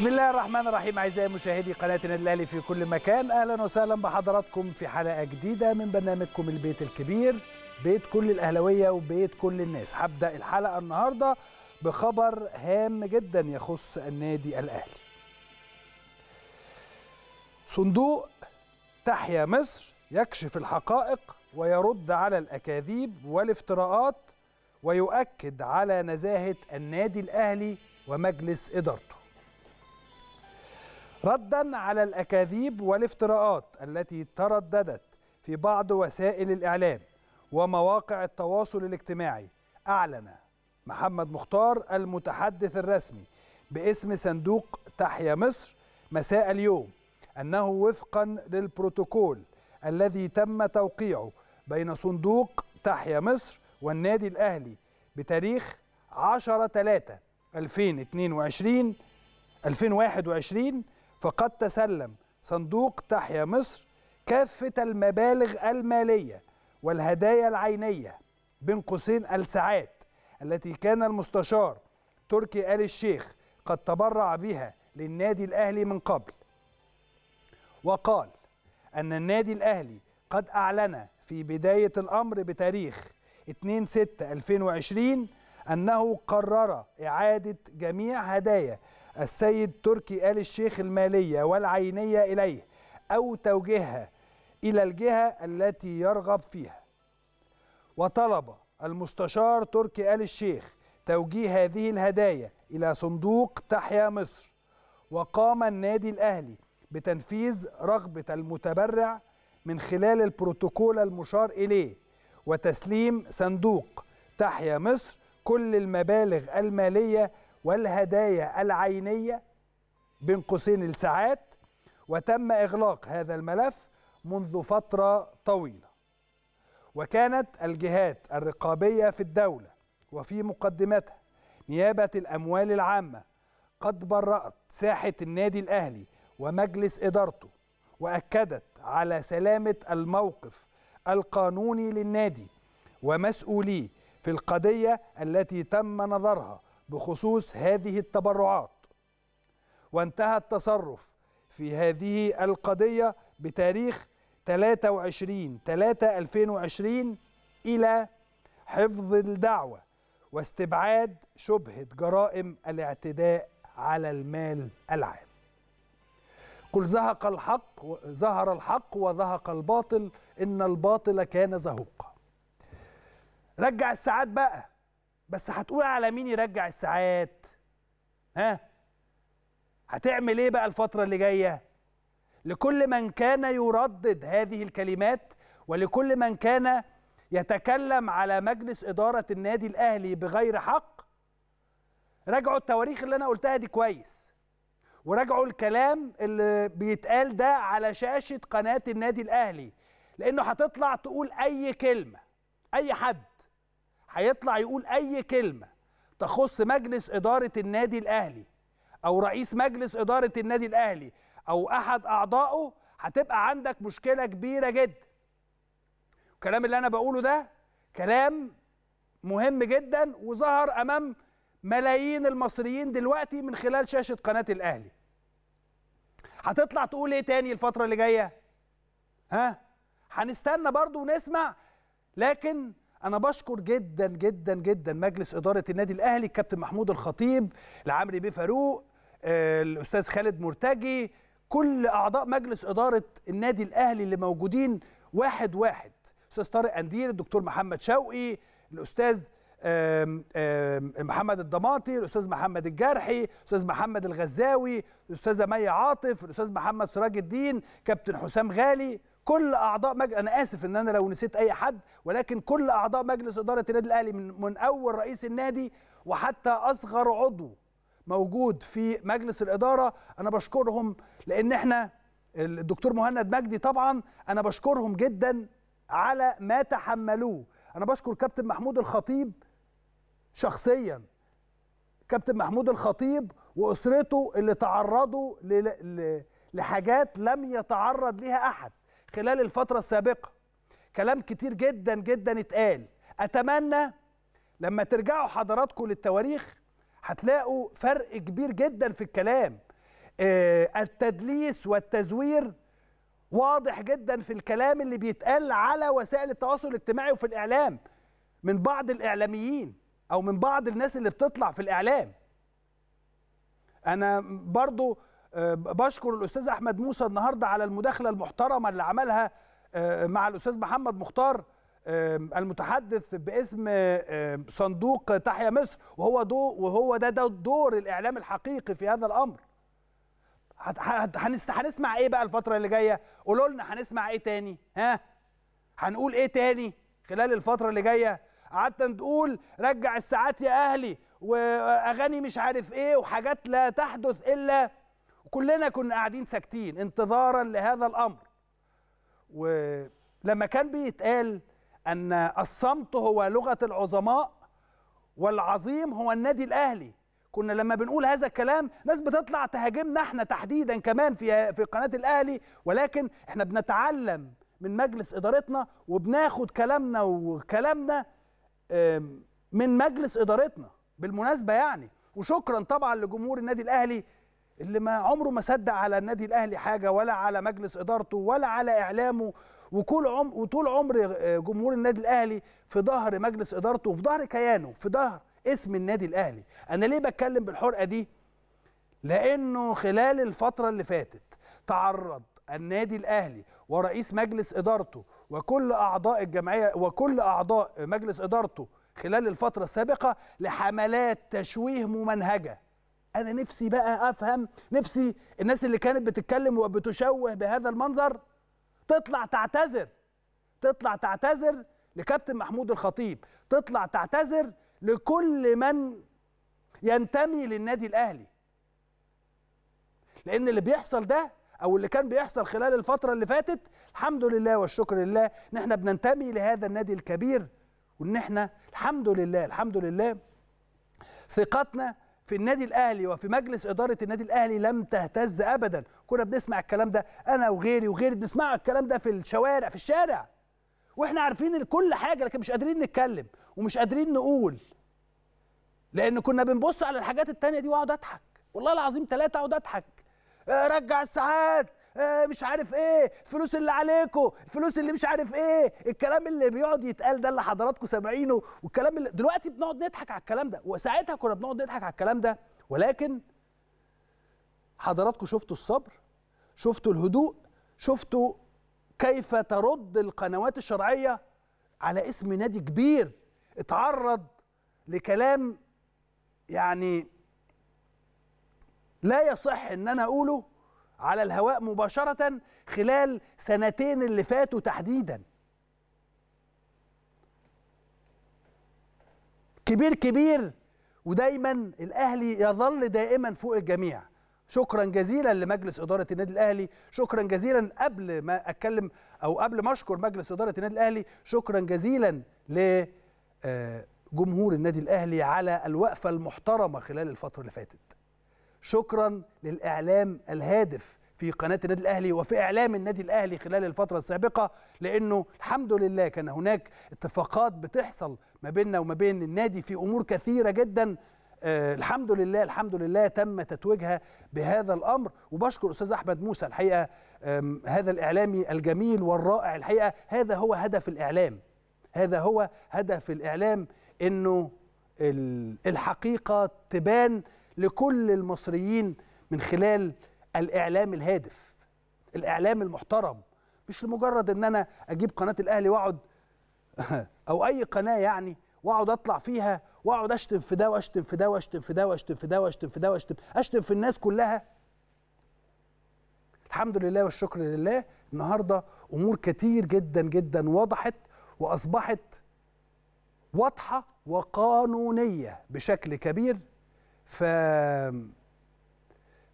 بسم الله الرحمن الرحيم اعزائي مشاهدي قناه النادي الاهلي في كل مكان اهلا وسهلا بحضراتكم في حلقه جديده من برنامجكم البيت الكبير بيت كل الاهلاويه وبيت كل الناس هبدا الحلقه النهارده بخبر هام جدا يخص النادي الاهلي صندوق تحيا مصر يكشف الحقائق ويرد على الاكاذيب والافتراءات ويؤكد على نزاهه النادي الاهلي ومجلس ادارته ردا على الأكاذيب والافتراءات التي ترددت في بعض وسائل الإعلام ومواقع التواصل الاجتماعي أعلن محمد مختار المتحدث الرسمي باسم صندوق تحيا مصر مساء اليوم أنه وفقا للبروتوكول الذي تم توقيعه بين صندوق تحيا مصر والنادي الأهلي بتاريخ 10 3 2022 2021 فقد تسلم صندوق تحيا مصر كافة المبالغ المالية والهدايا العينية بين قوسين الساعات التي كان المستشار تركي آل الشيخ قد تبرع بها للنادي الأهلي من قبل وقال أن النادي الأهلي قد أعلن في بداية الأمر بتاريخ 2/6/2020 أنه قرر إعادة جميع هدايا السيد تركي آل الشيخ المالية والعينية إليه أو توجيهها إلى الجهة التي يرغب فيها وطلب المستشار تركي آل الشيخ توجيه هذه الهدايا إلى صندوق تحيا مصر وقام النادي الأهلي بتنفيذ رغبة المتبرع من خلال البروتوكول المشار إليه وتسليم صندوق تحيا مصر كل المبالغ المالية والهدايا العينية بين قوسين الساعات وتم إغلاق هذا الملف منذ فترة طويلة وكانت الجهات الرقابية في الدولة وفي مقدمتها نيابة الأموال العامة قد برأت ساحة النادي الأهلي ومجلس إدارته وأكدت على سلامة الموقف القانوني للنادي ومسؤوليه في القضية التي تم نظرها بخصوص هذه التبرعات وانتهى التصرف في هذه القضية بتاريخ 23 3 2020 إلى حفظ الدعوة واستبعاد شبهة جرائم الاعتداء على المال العام قل زهق الحق ظهر الحق وزهق الباطل إن الباطل كان زهوقا رجع الساعات بقى بس هتقول على مين يرجع الساعات ها هتعمل ايه بقى الفتره اللي جايه لكل من كان يردد هذه الكلمات ولكل من كان يتكلم على مجلس اداره النادي الاهلي بغير حق راجعوا التواريخ اللي انا قلتها دي كويس وراجعوا الكلام اللي بيتقال ده على شاشه قناه النادي الاهلي لانه هتطلع تقول اي كلمه اي حد هيطلع يقول اي كلمه تخص مجلس اداره النادي الاهلي او رئيس مجلس اداره النادي الاهلي او احد اعضائه هتبقى عندك مشكله كبيره جدا الكلام اللي انا بقوله ده كلام مهم جدا وظهر امام ملايين المصريين دلوقتي من خلال شاشه قناه الاهلي هتطلع تقول ايه تاني الفتره اللي جايه ها هنستنى برضو ونسمع لكن انا بشكر جدا جدا جدا مجلس اداره النادي الاهلي الكابتن محمود الخطيب العمري بيه فاروق آه، الاستاذ خالد مرتجي كل اعضاء مجلس اداره النادي الاهلي اللي موجودين واحد واحد استاذ طارق اندير الدكتور محمد شوقي الاستاذ محمد الضماطي الاستاذ محمد الجرحي الاستاذ محمد الغزاوي الاستاذه مي عاطف الاستاذ محمد سراج الدين كابتن حسام غالي كل اعضاء مجلس انا اسف ان انا لو نسيت اي حد ولكن كل اعضاء مجلس اداره النادي الاهلي من من اول رئيس النادي وحتى اصغر عضو موجود في مجلس الاداره انا بشكرهم لان احنا الدكتور مهند مجدي طبعا انا بشكرهم جدا على ما تحملوه انا بشكر كابتن محمود الخطيب شخصيا كابتن محمود الخطيب واسرته اللي تعرضوا لحاجات لم يتعرض لها احد خلال الفترة السابقة كلام كتير جدا جدا اتقال أتمنى لما ترجعوا حضراتكم للتواريخ هتلاقوا فرق كبير جدا في الكلام آه، التدليس والتزوير واضح جدا في الكلام اللي بيتقال على وسائل التواصل الاجتماعي وفي الإعلام من بعض الإعلاميين أو من بعض الناس اللي بتطلع في الإعلام أنا برضو آه، بشكر الاستاذ احمد موسى النهارده على المداخله المحترمه اللي عملها آه، مع الاستاذ محمد مختار المتحدث باسم صندوق تحيا مصر وهو دو وهو ده ده دور الاعلام الحقيقي في هذا الامر هنسمع ايه بقى الفتره اللي جايه قولوا لنا هنسمع ايه تاني ها هنقول ايه تاني خلال الفتره اللي جايه قعدت تقول رجع الساعات يا اهلي واغاني مش عارف ايه وحاجات لا تحدث الا كلنا كنا قاعدين ساكتين انتظارا لهذا الامر ولما كان بيتقال ان الصمت هو لغه العظماء والعظيم هو النادي الاهلي كنا لما بنقول هذا الكلام ناس بتطلع تهاجمنا احنا تحديدا كمان في في قناه الاهلي ولكن احنا بنتعلم من مجلس ادارتنا وبناخد كلامنا وكلامنا من مجلس ادارتنا بالمناسبه يعني وشكرا طبعا لجمهور النادي الاهلي اللي ما عمره ما صدق على النادي الاهلي حاجه ولا على مجلس ادارته ولا على اعلامه وكل عمر وطول عمر آه، جمهور النادي الاهلي في ظهر مجلس ادارته وفي ظهر كيانه في ظهر اسم النادي الاهلي انا ليه بتكلم بالحرقه دي لانه خلال الفتره اللي فاتت تعرض النادي الاهلي ورئيس مجلس ادارته وكل اعضاء الجمعيه وكل اعضاء مجلس ادارته خلال الفتره السابقه لحملات تشويه ممنهجه انا نفسي بقى افهم نفسي الناس اللي كانت بتتكلم وبتشوه بهذا المنظر تطلع تعتذر تطلع تعتذر لكابتن محمود الخطيب تطلع تعتذر لكل من ينتمي للنادي الاهلي لان اللي بيحصل ده او اللي كان بيحصل خلال الفتره اللي فاتت الحمد لله والشكر لله ان احنا بننتمي لهذا النادي الكبير وان احنا الحمد لله الحمد لله ثقتنا في النادي الاهلي وفي مجلس اداره النادي الاهلي لم تهتز ابدا كنا بنسمع الكلام ده انا وغيري وغيري بنسمع الكلام ده في الشوارع في الشارع واحنا عارفين كل حاجه لكن مش قادرين نتكلم ومش قادرين نقول لان كنا بنبص على الحاجات التانية دي واقعد اضحك والله العظيم ثلاثه اقعد اضحك آه، رجع الساعات آه، مش عارف ايه الفلوس اللي عليكم الفلوس اللي مش عارف ايه الكلام اللي بيقعد يتقال ده اللي حضراتكم سامعينه والكلام اللي دلوقتي بنقعد نضحك على الكلام ده وساعتها كنا بنقعد نضحك على الكلام ده ولكن حضراتكم شفتوا الصبر شفتوا الهدوء شفتوا كيف ترد القنوات الشرعيه على اسم نادي كبير اتعرض لكلام يعني لا يصح ان انا اقوله على الهواء مباشرة خلال سنتين اللي فاتوا تحديدا كبير كبير ودايما الأهلي يظل دائما فوق الجميع شكرا جزيلا لمجلس إدارة النادي الأهلي شكرا جزيلا قبل ما أتكلم أو قبل ما أشكر مجلس إدارة النادي الأهلي شكرا جزيلا ل آه، جمهور النادي الأهلي على الوقفة المحترمة خلال الفترة اللي فاتت شكرا للاعلام الهادف في قناه النادي الاهلي وفي اعلام النادي الاهلي خلال الفتره السابقه لانه الحمد لله كان هناك اتفاقات بتحصل ما بيننا وما بين النادي في امور كثيره جدا آه الحمد لله الحمد لله تم تتويجها بهذا الامر وبشكر استاذ احمد موسى الحقيقه هذا الاعلامي الجميل والرائع الحقيقه هذا هو هدف الاعلام هذا هو هدف الاعلام انه الحقيقه تبان لكل المصريين من خلال الاعلام الهادف الاعلام المحترم مش لمجرد ان انا اجيب قناه الاهلي واقعد او اي قناه يعني واقعد اطلع فيها واقعد اشتم في ده واشتم في ده واشتم في ده واشتم في ده واشتم في ده واشتم اشتم في الناس كلها الحمد لله والشكر لله النهارده امور كتير جدا جدا وضحت واصبحت واضحه وقانونيه بشكل كبير ف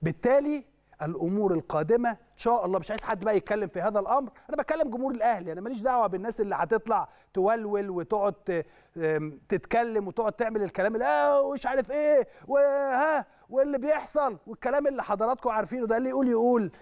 بالتالي الامور القادمه ان شاء الله مش عايز حد بقى يتكلم في هذا الامر انا بكلم جمهور الاهلي انا ماليش دعوه بالناس اللي هتطلع تولول وتقعد تتكلم وتقعد تعمل الكلام اللي اه ومش عارف ايه وها واللي بيحصل والكلام اللي حضراتكم عارفينه ده اللي يقول يقول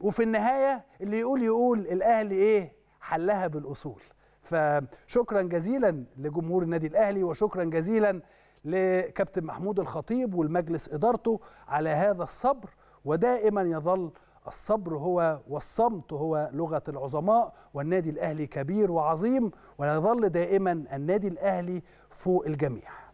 وفي النهايه اللي يقول يقول الاهلي ايه حلها بالاصول فشكرا جزيلا لجمهور النادي الاهلي وشكرا جزيلا لكابتن محمود الخطيب والمجلس إدارته على هذا الصبر ودائما يظل الصبر هو والصمت هو لغة العظماء والنادي الأهلي كبير وعظيم ويظل دائما النادي الأهلي فوق الجميع